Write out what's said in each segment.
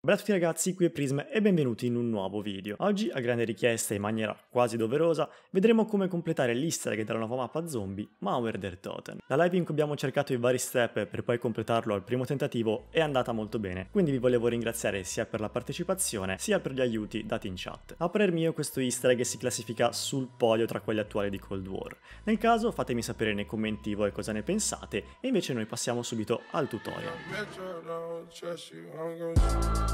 Ciao a tutti ragazzi, qui è Prism e benvenuti in un nuovo video. Oggi, a grande richiesta e in maniera quasi doverosa, vedremo come completare l'easter egg della nuova mappa zombie Mauer der Toten. La live in cui abbiamo cercato i vari step per poi completarlo al primo tentativo è andata molto bene, quindi vi volevo ringraziare sia per la partecipazione sia per gli aiuti dati in chat. A parer mio questo easter egg si classifica sul podio tra quelli attuali di Cold War. Nel caso fatemi sapere nei commenti voi cosa ne pensate e invece noi passiamo subito al tutorial. Cioè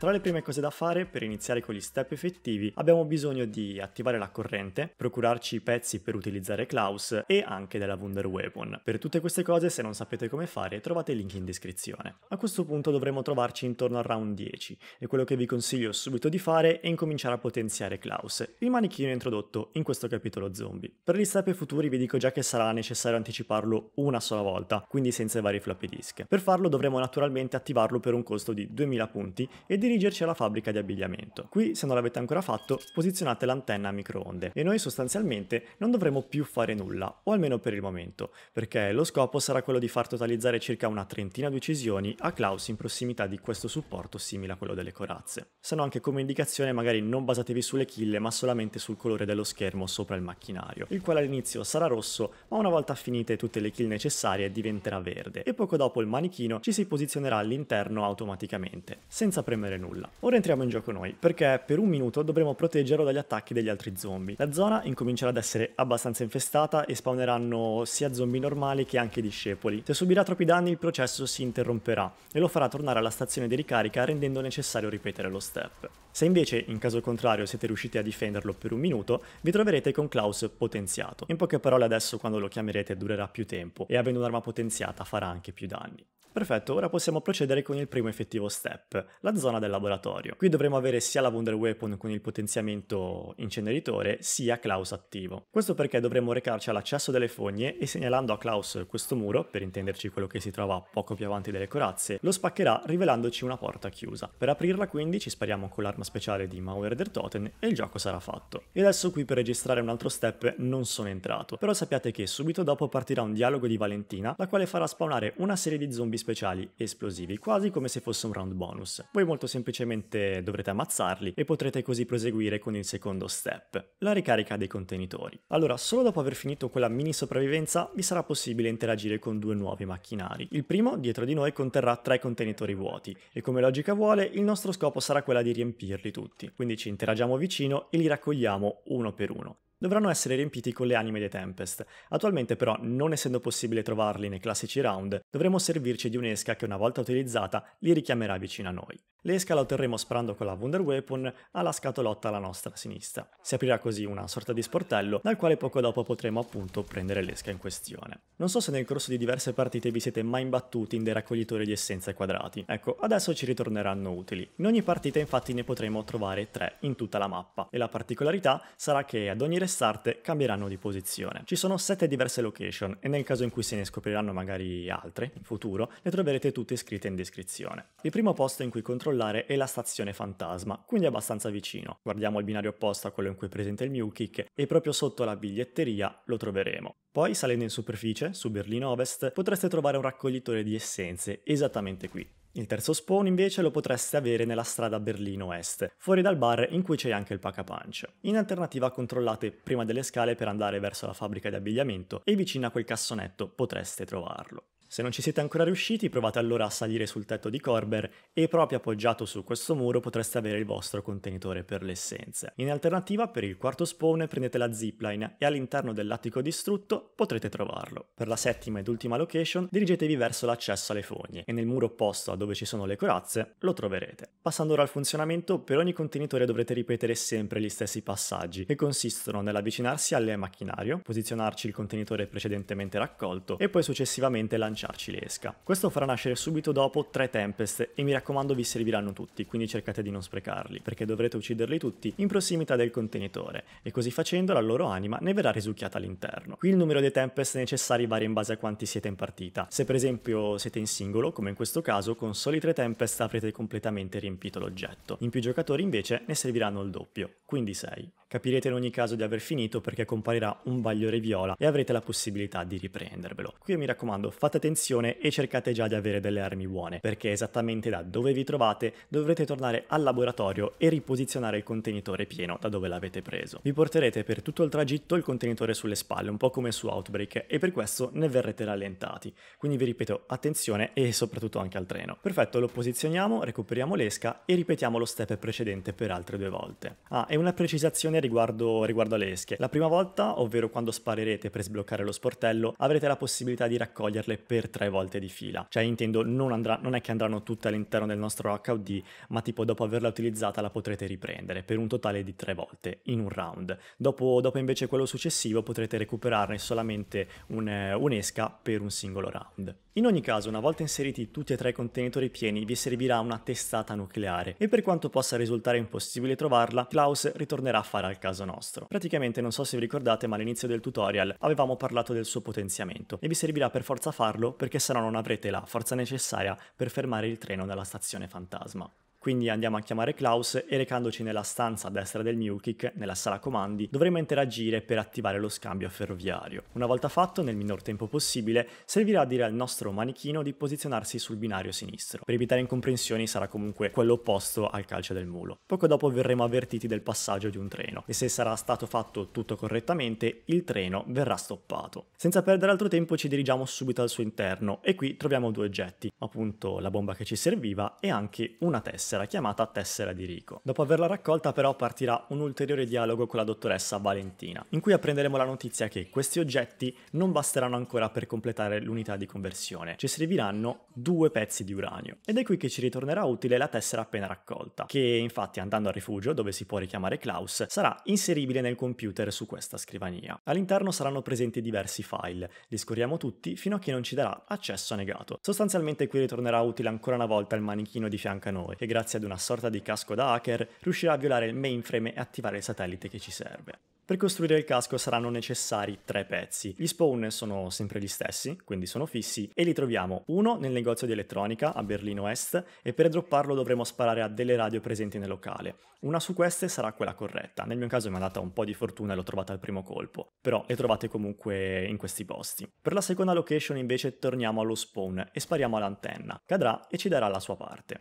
Tra le prime cose da fare per iniziare con gli step effettivi abbiamo bisogno di attivare la corrente, procurarci i pezzi per utilizzare Klaus e anche della Wunder Weapon. Per tutte queste cose se non sapete come fare trovate il link in descrizione. A questo punto dovremo trovarci intorno al round 10 e quello che vi consiglio subito di fare è incominciare a potenziare Klaus, il manichino introdotto in questo capitolo zombie. Per gli step futuri vi dico già che sarà necessario anticiparlo una sola volta, quindi senza i vari floppy disk. Per farlo dovremo naturalmente attivarlo per un costo di 2000 punti e di dirigerci alla fabbrica di abbigliamento. Qui, se non l'avete ancora fatto, posizionate l'antenna a microonde e noi sostanzialmente non dovremo più fare nulla, o almeno per il momento, perché lo scopo sarà quello di far totalizzare circa una trentina di uccisioni a Klaus in prossimità di questo supporto simile a quello delle corazze. Se no anche come indicazione magari non basatevi sulle kill ma solamente sul colore dello schermo sopra il macchinario, il quale all'inizio sarà rosso ma una volta finite tutte le kill necessarie diventerà verde e poco dopo il manichino ci si posizionerà all'interno automaticamente, senza premere nulla. Ora entriamo in gioco noi, perché per un minuto dovremo proteggerlo dagli attacchi degli altri zombie. La zona incomincerà ad essere abbastanza infestata e spawneranno sia zombie normali che anche discepoli. Se subirà troppi danni il processo si interromperà e lo farà tornare alla stazione di ricarica rendendo necessario ripetere lo step. Se invece, in caso contrario, siete riusciti a difenderlo per un minuto, vi troverete con Klaus potenziato. In poche parole adesso quando lo chiamerete durerà più tempo e avendo un'arma potenziata farà anche più danni. Perfetto, ora possiamo procedere con il primo effettivo step, la zona del laboratorio. Qui dovremo avere sia la Wonder Weapon con il potenziamento inceneritore, sia Klaus attivo. Questo perché dovremo recarci all'accesso delle fogne e segnalando a Klaus questo muro, per intenderci quello che si trova poco più avanti delle corazze, lo spaccherà rivelandoci una porta chiusa. Per aprirla quindi ci spariamo con l'arma speciale di Mauer der Toten e il gioco sarà fatto. E adesso qui per registrare un altro step non sono entrato, però sappiate che subito dopo partirà un dialogo di Valentina, la quale farà spawnare una serie di zombie speciali esplosivi, quasi come se fosse un round bonus. Voi molto semplicemente dovrete ammazzarli e potrete così proseguire con il secondo step, la ricarica dei contenitori. Allora, solo dopo aver finito quella mini sopravvivenza vi sarà possibile interagire con due nuovi macchinari. Il primo, dietro di noi, conterrà tre contenitori vuoti e come logica vuole il nostro scopo sarà quella di riempirli tutti, quindi ci interagiamo vicino e li raccogliamo uno per uno dovranno essere riempiti con le anime dei Tempest. Attualmente però, non essendo possibile trovarli nei classici round, dovremo servirci di un'esca che una volta utilizzata li richiamerà vicino a noi. L'esca la otterremo sparando con la Wonder Weapon alla scatolotta alla nostra sinistra. Si aprirà così una sorta di sportello dal quale poco dopo potremo appunto prendere l'esca in questione. Non so se nel corso di diverse partite vi siete mai imbattuti in dei raccoglitori di essenze quadrati. Ecco, adesso ci ritorneranno utili. In ogni partita infatti ne potremo trovare tre in tutta la mappa e la particolarità sarà che ad ogni restanza quest'arte cambieranno di posizione. Ci sono sette diverse location e nel caso in cui se ne scopriranno magari altre in futuro, le troverete tutte scritte in descrizione. Il primo posto in cui controllare è la stazione fantasma, quindi abbastanza vicino. Guardiamo il binario opposto a quello in cui è presente il Mewkick e proprio sotto la biglietteria lo troveremo. Poi salendo in superficie, su Berlino Ovest, potreste trovare un raccoglitore di essenze esattamente qui. Il terzo spawn invece lo potreste avere nella strada Berlino Est, fuori dal bar in cui c'è anche il pacapunch. In alternativa controllate prima delle scale per andare verso la fabbrica di abbigliamento e vicino a quel cassonetto potreste trovarlo. Se non ci siete ancora riusciti, provate allora a salire sul tetto di Corber e proprio appoggiato su questo muro potreste avere il vostro contenitore per le essenze. In alternativa, per il quarto spawn prendete la zipline e all'interno dell'attico distrutto potrete trovarlo. Per la settima ed ultima location dirigetevi verso l'accesso alle fogne e nel muro opposto a dove ci sono le corazze lo troverete. Passando ora al funzionamento, per ogni contenitore dovrete ripetere sempre gli stessi passaggi che consistono nell'avvicinarsi al macchinario, posizionarci il contenitore precedentemente raccolto e poi successivamente lanciare lanciarci le Questo farà nascere subito dopo tre tempest e mi raccomando vi serviranno tutti, quindi cercate di non sprecarli, perché dovrete ucciderli tutti in prossimità del contenitore e così facendo la loro anima ne verrà risucchiata all'interno. Qui il numero dei tempest necessari varia in base a quanti siete in partita. Se per esempio siete in singolo, come in questo caso, con soli tre tempest avrete completamente riempito l'oggetto. In più giocatori invece ne serviranno il doppio, quindi 6. Capirete in ogni caso di aver finito perché comparirà un bagliore viola e avrete la possibilità di riprendervelo. Qui mi raccomando, fate attenzione e cercate già di avere delle armi buone, perché esattamente da dove vi trovate dovrete tornare al laboratorio e riposizionare il contenitore pieno da dove l'avete preso. Vi porterete per tutto il tragitto il contenitore sulle spalle, un po' come su Outbreak, e per questo ne verrete rallentati. Quindi vi ripeto, attenzione e soprattutto anche al treno. Perfetto, lo posizioniamo, recuperiamo l'esca e ripetiamo lo step precedente per altre due volte. Ah, e una precisazione riguardo, riguardo alle esche. La prima volta, ovvero quando sparerete per sbloccare lo sportello, avrete la possibilità di raccoglierle per tre volte di fila. Cioè intendo, non, andrà, non è che andranno tutte all'interno del nostro HUD, ma tipo dopo averla utilizzata la potrete riprendere per un totale di tre volte in un round. Dopo, dopo invece quello successivo potrete recuperarne solamente un, eh, un'esca per un singolo round. In ogni caso, una volta inseriti tutti e tre i contenitori pieni, vi servirà una testata nucleare e per quanto possa risultare impossibile trovarla, Klaus ritornerà a fare al caso nostro. Praticamente non so se vi ricordate ma all'inizio del tutorial avevamo parlato del suo potenziamento e vi servirà per forza farlo perché sennò non avrete la forza necessaria per fermare il treno dalla stazione fantasma. Quindi andiamo a chiamare Klaus e recandoci nella stanza a destra del Mewkik, nella sala comandi, dovremo interagire per attivare lo scambio ferroviario. Una volta fatto, nel minor tempo possibile, servirà a dire al nostro manichino di posizionarsi sul binario sinistro. Per evitare incomprensioni sarà comunque quello opposto al calcio del mulo. Poco dopo verremo avvertiti del passaggio di un treno e se sarà stato fatto tutto correttamente, il treno verrà stoppato. Senza perdere altro tempo ci dirigiamo subito al suo interno e qui troviamo due oggetti, appunto la bomba che ci serviva e anche una testa tessera chiamata Tessera di Rico. Dopo averla raccolta però partirà un ulteriore dialogo con la dottoressa Valentina, in cui apprenderemo la notizia che questi oggetti non basteranno ancora per completare l'unità di conversione, ci serviranno due pezzi di uranio. Ed è qui che ci ritornerà utile la tessera appena raccolta, che infatti andando al rifugio, dove si può richiamare Klaus, sarà inseribile nel computer su questa scrivania. All'interno saranno presenti diversi file, li scorriamo tutti fino a che non ci darà accesso negato. Sostanzialmente qui ritornerà utile ancora una volta il manichino di fianco a noi, che grazie grazie ad una sorta di casco da hacker, riuscirà a violare il mainframe e attivare il satellite che ci serve. Per costruire il casco saranno necessari tre pezzi. Gli spawn sono sempre gli stessi, quindi sono fissi, e li troviamo uno nel negozio di elettronica a Berlino Est e per dropparlo dovremo sparare a delle radio presenti nel locale. Una su queste sarà quella corretta, nel mio caso mi è andata un po' di fortuna e l'ho trovata al primo colpo, però le trovate comunque in questi posti. Per la seconda location invece torniamo allo spawn e spariamo all'antenna, cadrà e ci darà la sua parte.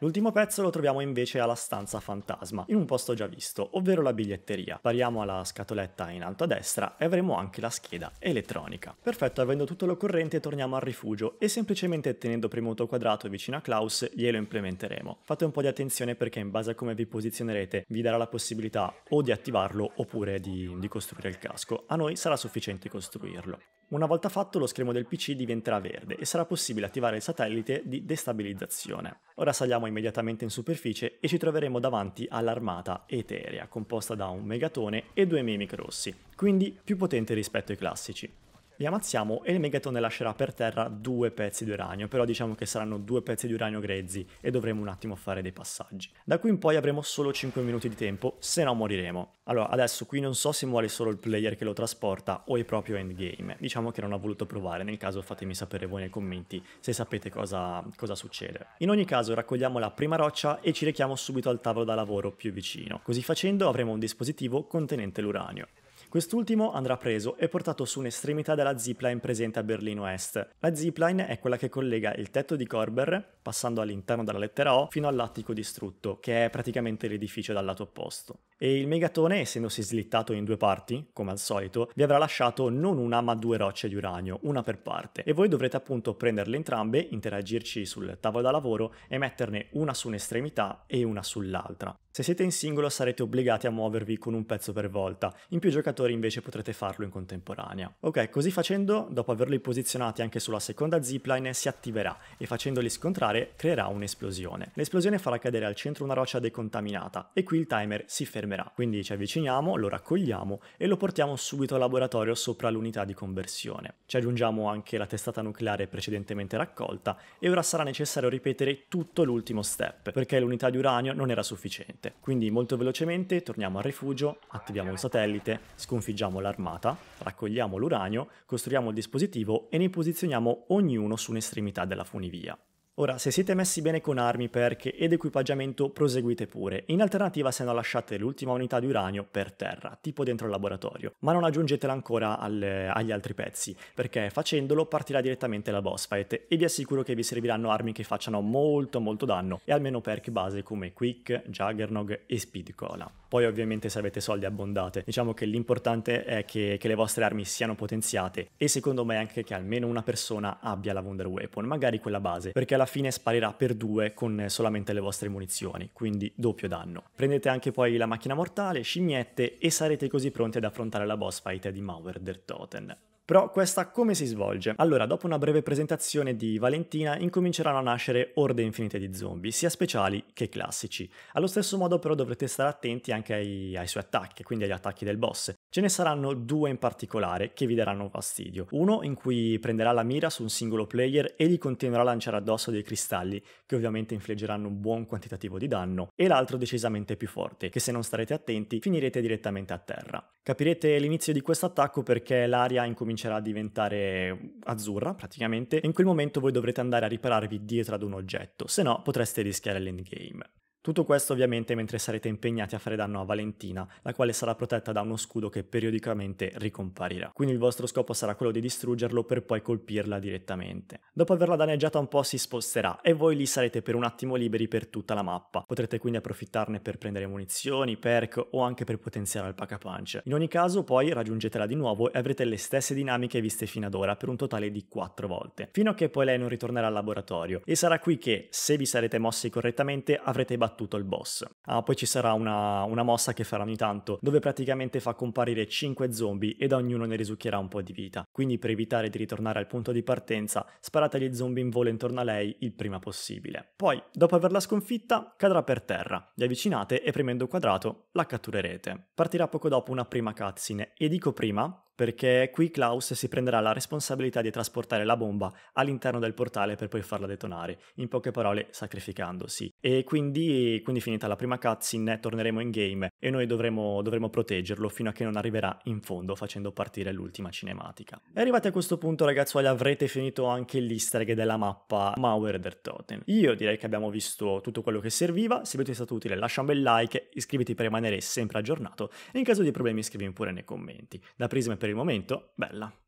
L'ultimo pezzo lo troviamo invece alla stanza fantasma, in un posto già visto, ovvero la biglietteria. Pariamo alla scatoletta in alto a destra e avremo anche la scheda elettronica. Perfetto, avendo tutto l'occorrente torniamo al rifugio e semplicemente tenendo premuto quadrato vicino a Klaus glielo implementeremo. Fate un po' di attenzione perché in base a come vi posizionerete vi darà la possibilità o di attivarlo oppure di, di costruire il casco. A noi sarà sufficiente costruirlo. Una volta fatto lo schermo del PC diventerà verde e sarà possibile attivare il satellite di destabilizzazione. Ora saliamo immediatamente in superficie e ci troveremo davanti all'armata Eteria, composta da un megatone e due mimic rossi, quindi più potente rispetto ai classici. Li ammazziamo e il Megaton lascerà per terra due pezzi di uranio, però diciamo che saranno due pezzi di uranio grezzi e dovremo un attimo fare dei passaggi. Da qui in poi avremo solo 5 minuti di tempo, se no moriremo. Allora, adesso qui non so se muore solo il player che lo trasporta o è proprio endgame. Diciamo che non ha voluto provare, nel caso fatemi sapere voi nei commenti se sapete cosa, cosa succede. In ogni caso raccogliamo la prima roccia e ci rechiamo subito al tavolo da lavoro più vicino. Così facendo avremo un dispositivo contenente l'uranio. Quest'ultimo andrà preso e portato su un'estremità della zipline presente a Berlino Est. La zipline è quella che collega il tetto di Korber, passando all'interno della lettera O, fino all'attico distrutto, che è praticamente l'edificio dal lato opposto. E il megatone, essendosi slittato in due parti, come al solito, vi avrà lasciato non una ma due rocce di uranio, una per parte, e voi dovrete appunto prenderle entrambe, interagirci sul tavolo da lavoro e metterne una su un'estremità e una sull'altra. Se siete in singolo sarete obbligati a muovervi con un pezzo per volta, in più giocatori invece potrete farlo in contemporanea. Ok, così facendo, dopo averli posizionati anche sulla seconda zipline, si attiverà e facendoli scontrare creerà un'esplosione. L'esplosione farà cadere al centro una roccia decontaminata e qui il timer si fermerà. Quindi ci avviciniamo, lo raccogliamo e lo portiamo subito al laboratorio sopra l'unità di conversione. Ci aggiungiamo anche la testata nucleare precedentemente raccolta e ora sarà necessario ripetere tutto l'ultimo step, perché l'unità di uranio non era sufficiente satellite. Quindi molto velocemente torniamo al rifugio, attiviamo il satellite, sconfiggiamo l'armata, raccogliamo l'uranio, costruiamo il dispositivo e ne posizioniamo ognuno su un'estremità della funivia. Ora, se siete messi bene con armi, perk ed equipaggiamento, proseguite pure. In alternativa, se no, lasciate l'ultima unità di uranio per terra, tipo dentro il laboratorio. Ma non aggiungetela ancora al, agli altri pezzi, perché facendolo partirà direttamente la boss fight e vi assicuro che vi serviranno armi che facciano molto molto danno e almeno perk base come Quick, Juggernog e Speed Cola. Poi ovviamente se avete soldi abbondate, diciamo che l'importante è che, che le vostre armi siano potenziate e secondo me anche che almeno una persona abbia la Wonder Weapon, magari quella base, perché alla alla fine sparirà per due con solamente le vostre munizioni, quindi doppio danno. Prendete anche poi la macchina mortale, scimmiette e sarete così pronti ad affrontare la boss fight di Mauer der Toten. Però questa come si svolge? Allora, dopo una breve presentazione di Valentina, incominceranno a nascere orde infinite di zombie, sia speciali che classici. Allo stesso modo però dovrete stare attenti anche ai, ai suoi attacchi, quindi agli attacchi del boss. Ce ne saranno due in particolare che vi daranno fastidio. Uno in cui prenderà la mira su un singolo player e gli continuerà a lanciare addosso dei cristalli, che ovviamente infliggeranno un buon quantitativo di danno, e l'altro decisamente più forte, che se non starete attenti finirete direttamente a terra. Capirete l'inizio di questo attacco perché l'aria incomincia comincerà a diventare azzurra praticamente e in quel momento voi dovrete andare a ripararvi dietro ad un oggetto, se no potreste rischiare l'endgame. Tutto questo ovviamente mentre sarete impegnati a fare danno a Valentina, la quale sarà protetta da uno scudo che periodicamente ricomparirà. Quindi il vostro scopo sarà quello di distruggerlo per poi colpirla direttamente. Dopo averla danneggiata un po' si sposterà e voi lì sarete per un attimo liberi per tutta la mappa. Potrete quindi approfittarne per prendere munizioni, perk o anche per potenziare il pack punch. In ogni caso poi raggiungetela di nuovo e avrete le stesse dinamiche viste fino ad ora per un totale di 4 volte, fino a che poi lei non ritornerà al laboratorio. E sarà qui che, se vi sarete mossi correttamente, avrete battuto battuto il boss. Ah, poi ci sarà una, una mossa che farà ogni tanto, dove praticamente fa comparire 5 zombie e da ognuno ne risucchierà un po' di vita. Quindi per evitare di ritornare al punto di partenza, sparate gli zombie in volo intorno a lei il prima possibile. Poi, dopo averla sconfitta, cadrà per terra. Vi avvicinate e premendo quadrato la catturerete. Partirà poco dopo una prima cutscene e dico prima perché qui Klaus si prenderà la responsabilità di trasportare la bomba all'interno del portale per poi farla detonare, in poche parole sacrificandosi. E quindi, quindi finita la prima cutscene, torneremo in game e noi dovremo, dovremo, proteggerlo fino a che non arriverà in fondo facendo partire l'ultima cinematica. E arrivati a questo punto ragazzuoli avrete finito anche l'easter egg della mappa Mauer der Toten. Io direi che abbiamo visto tutto quello che serviva, se vi è stato utile lascia un bel like, iscriviti per rimanere sempre aggiornato e in caso di problemi scrivimi pure nei commenti. Da Prism per per il momento, bella.